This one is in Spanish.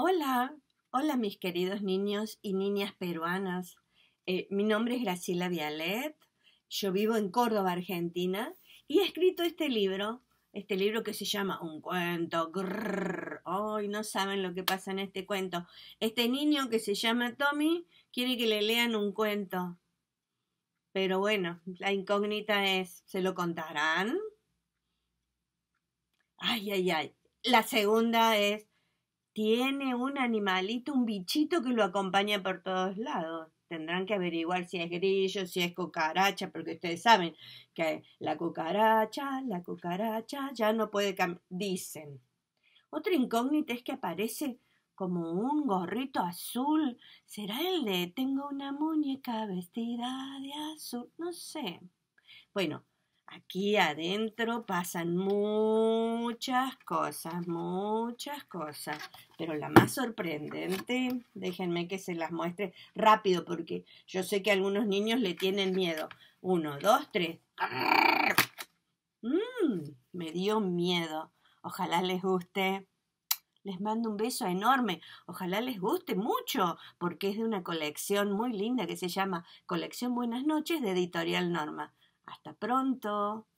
Hola, hola mis queridos niños y niñas peruanas. Eh, mi nombre es Graciela Vialet, yo vivo en Córdoba, Argentina, y he escrito este libro, este libro que se llama Un cuento. Ay, no saben lo que pasa en este cuento. Este niño que se llama Tommy quiere que le lean un cuento. Pero bueno, la incógnita es, ¿se lo contarán? Ay, ay, ay. La segunda es, tiene un animalito, un bichito que lo acompaña por todos lados. Tendrán que averiguar si es grillo, si es cucaracha, porque ustedes saben que la cucaracha, la cucaracha ya no puede cambiar. dicen. Otra incógnita es que aparece como un gorrito azul. ¿Será el de tengo una muñeca vestida de azul? No sé. Bueno, Aquí adentro pasan muchas cosas, muchas cosas, pero la más sorprendente, déjenme que se las muestre rápido porque yo sé que a algunos niños le tienen miedo. Uno, dos, tres. Mm, me dio miedo. Ojalá les guste. Les mando un beso enorme. Ojalá les guste mucho, porque es de una colección muy linda que se llama Colección Buenas noches de Editorial Norma. Hasta pronto.